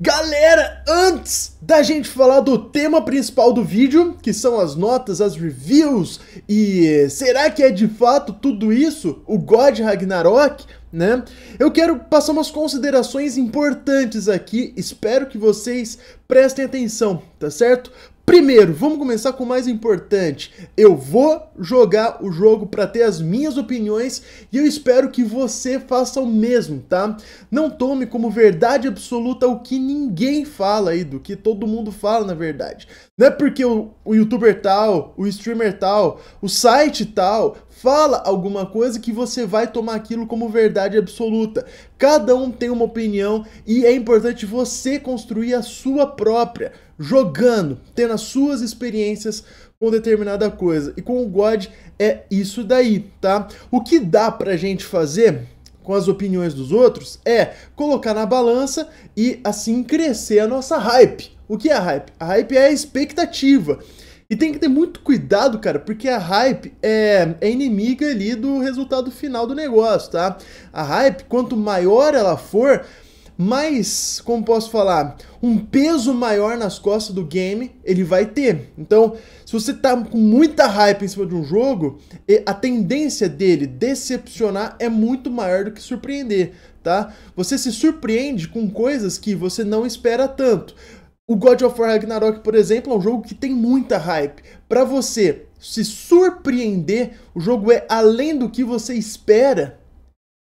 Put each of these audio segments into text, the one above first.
Galera, antes da gente falar do tema principal do vídeo, que são as notas, as reviews e será que é de fato tudo isso, o God Ragnarok, né? Eu quero passar umas considerações importantes aqui, espero que vocês prestem atenção, tá certo? Primeiro, vamos começar com o mais importante. Eu vou jogar o jogo para ter as minhas opiniões e eu espero que você faça o mesmo, tá? Não tome como verdade absoluta o que ninguém fala aí, do que todo mundo fala na verdade. Não é porque o, o youtuber tal, o streamer tal, o site tal fala alguma coisa que você vai tomar aquilo como verdade absoluta. Cada um tem uma opinião e é importante você construir a sua própria jogando, tendo as suas experiências com determinada coisa. E com o God é isso daí, tá? O que dá pra gente fazer com as opiniões dos outros é colocar na balança e assim crescer a nossa hype. O que é a hype? A hype é a expectativa. E tem que ter muito cuidado, cara, porque a hype é, é, inimiga ali do resultado final do negócio, tá? A hype, quanto maior ela for, mais, como posso falar, um peso maior nas costas do game ele vai ter. Então, se você tá com muita hype em cima de um jogo, a tendência dele decepcionar é muito maior do que surpreender, tá? Você se surpreende com coisas que você não espera tanto. O God of War Ragnarok, por exemplo, é um jogo que tem muita hype. Para você se surpreender, o jogo é além do que você espera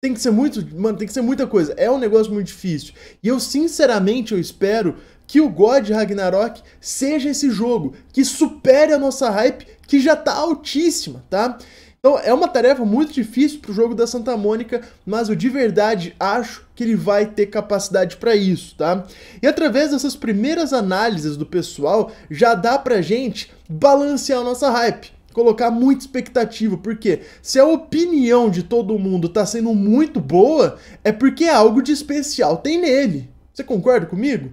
tem que ser muito, mano, tem que ser muita coisa. É um negócio muito difícil. E eu sinceramente eu espero que o God Ragnarok seja esse jogo que supere a nossa hype que já tá altíssima, tá? Então é uma tarefa muito difícil pro jogo da Santa Mônica, mas eu de verdade acho que ele vai ter capacidade para isso, tá? E através dessas primeiras análises do pessoal, já dá pra gente balancear a nossa hype colocar muita expectativa, porque se a opinião de todo mundo tá sendo muito boa, é porque é algo de especial tem nele. Você concorda comigo?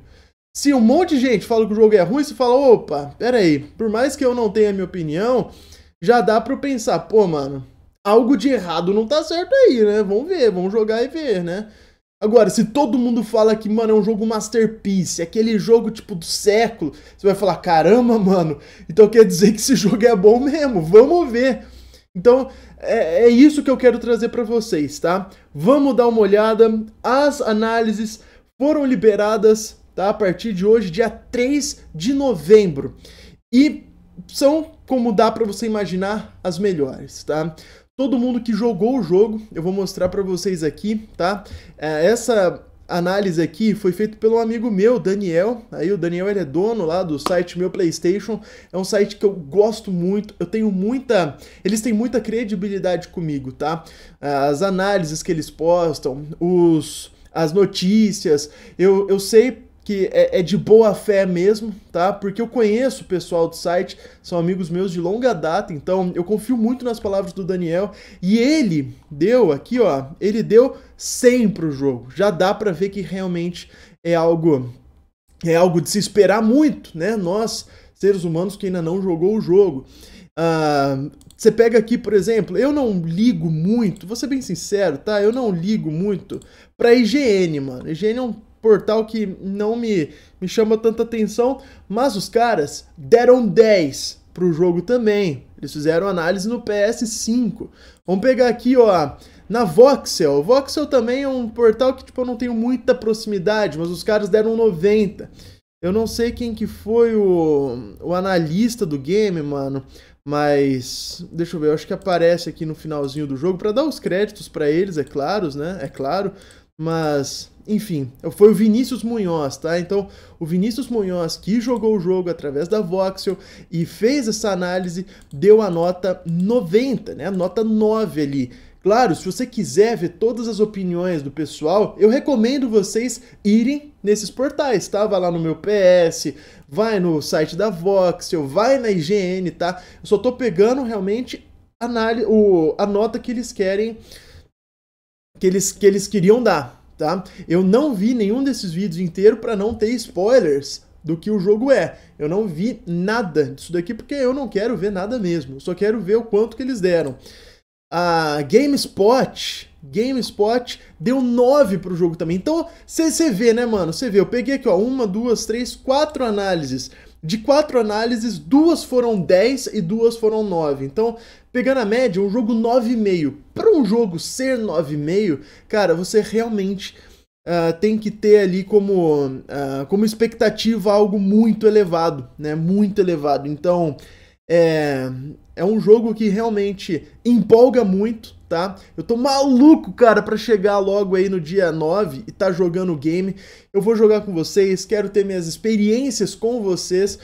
Se um monte de gente fala que o jogo é ruim, você fala, opa, peraí, por mais que eu não tenha a minha opinião, já dá pra eu pensar, pô, mano, algo de errado não tá certo aí, né? Vamos ver, vamos jogar e ver, né? Agora, se todo mundo fala que, mano, é um jogo masterpiece, é aquele jogo tipo do século, você vai falar, caramba, mano, então quer dizer que esse jogo é bom mesmo, vamos ver. Então, é, é isso que eu quero trazer para vocês, tá? Vamos dar uma olhada, as análises foram liberadas, tá? A partir de hoje, dia 3 de novembro. E são, como dá para você imaginar, as melhores, tá? todo mundo que jogou o jogo. Eu vou mostrar para vocês aqui, tá? É, essa análise aqui foi feita pelo amigo meu, Daniel. Aí o Daniel ele é dono lá do site Meu PlayStation. É um site que eu gosto muito. Eu tenho muita, eles têm muita credibilidade comigo, tá? As análises que eles postam, os as notícias, eu, eu sei que é, é, de boa fé mesmo, tá? Porque eu conheço o pessoal do site, são amigos meus de longa data, então eu confio muito nas palavras do Daniel. E ele deu aqui, ó, ele deu 100 pro jogo. Já dá para ver que realmente é algo é algo de se esperar muito, né? Nós, seres humanos que ainda não jogou o jogo. Uh, você pega aqui, por exemplo, eu não ligo muito, vou ser bem sincero, tá? Eu não ligo muito pra IGN, mano. IGN é um portal que não me, me chama tanta atenção, mas os caras deram 10 para o jogo também. Eles fizeram análise no PS5. Vamos pegar aqui, ó, na Voxel. Voxel também é um portal que tipo, eu não tenho muita proximidade, mas os caras deram 90. Eu não sei quem que foi o, o analista do game, mano, mas deixa eu ver, eu acho que aparece aqui no finalzinho do jogo para dar os créditos para eles, é claro, né? É claro, mas enfim, foi o Vinícius Munhoz, tá? Então, o Vinícius Munhoz, que jogou o jogo através da Voxel e fez essa análise, deu a nota 90, né? A nota 9 ali. Claro, se você quiser ver todas as opiniões do pessoal, eu recomendo vocês irem nesses portais, tá? Vai lá no meu PS, vai no site da Voxel, vai na IGN, tá? Eu só tô pegando realmente a, o, a nota que eles querem, que eles, que eles queriam dar, tá? Eu não vi nenhum desses vídeos inteiro para não ter spoilers do que o jogo é. Eu não vi nada disso daqui porque eu não quero ver nada mesmo. Eu só quero ver o quanto que eles deram. A GameSpot, GameSpot deu 9 pro jogo também. Então, você vê, né, mano? Você vê, eu peguei aqui, ó, uma, duas, três, quatro análises. De quatro análises, duas foram 10 e duas foram 9. Então, pegando a média, um jogo 9,5 um jogo ser 9,5, cara, você realmente uh, tem que ter ali como, uh, como expectativa algo muito elevado, né? Muito elevado. Então, é, é um jogo que realmente empolga muito, tá? Eu tô maluco, cara, para chegar logo aí no dia 9 e tá jogando o game. Eu vou jogar com vocês, quero ter minhas experiências com vocês.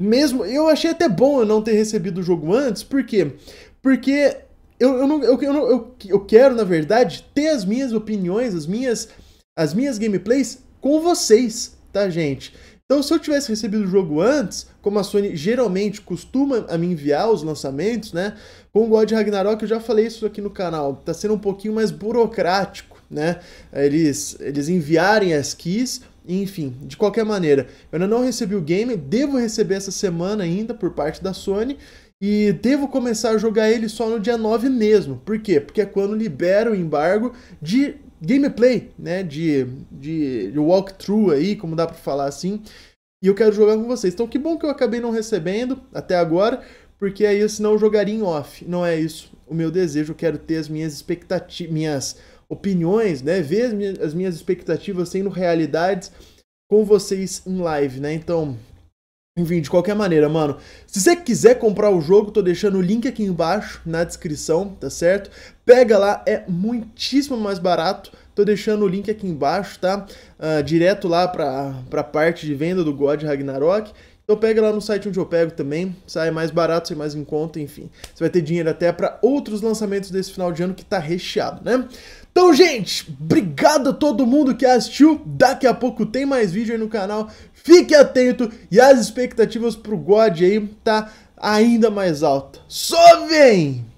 Mesmo, eu achei até bom eu não ter recebido o jogo antes, por quê? Porque eu, eu, não, eu, eu, não, eu, eu quero, na verdade, ter as minhas opiniões, as minhas, as minhas gameplays com vocês, tá, gente? Então, se eu tivesse recebido o jogo antes, como a Sony geralmente costuma a me enviar os lançamentos, né? Com o God Ragnarok, eu já falei isso aqui no canal, tá sendo um pouquinho mais burocrático, né? Eles, eles enviarem as keys, enfim, de qualquer maneira. Eu ainda não recebi o game, devo receber essa semana ainda por parte da Sony, e devo começar a jogar ele só no dia 9 mesmo. Por quê? Porque é quando libera o embargo de gameplay, né? De, de, de walkthrough aí, como dá para falar assim. E eu quero jogar com vocês. Então que bom que eu acabei não recebendo até agora, porque aí senão eu jogaria em off. Não é isso o meu desejo. Eu quero ter as minhas expectativas, minhas opiniões, né? Ver as minhas, as minhas expectativas sendo realidades com vocês em live, né? Então, enfim, de qualquer maneira, mano, se você quiser comprar o jogo, tô deixando o link aqui embaixo na descrição, tá certo? Pega lá, é muitíssimo mais barato. Tô deixando o link aqui embaixo, tá? Uh, direto lá pra, pra parte de venda do God Ragnarok. Então pega lá no site onde eu pego também, sai mais barato, sai mais em conta, enfim. Você vai ter dinheiro até para outros lançamentos desse final de ano que tá recheado, né? Então, gente, obrigado a todo mundo que assistiu. Daqui a pouco tem mais vídeo aí no canal. Fique atento e as expectativas pro God aí tá ainda mais alta. Só vem!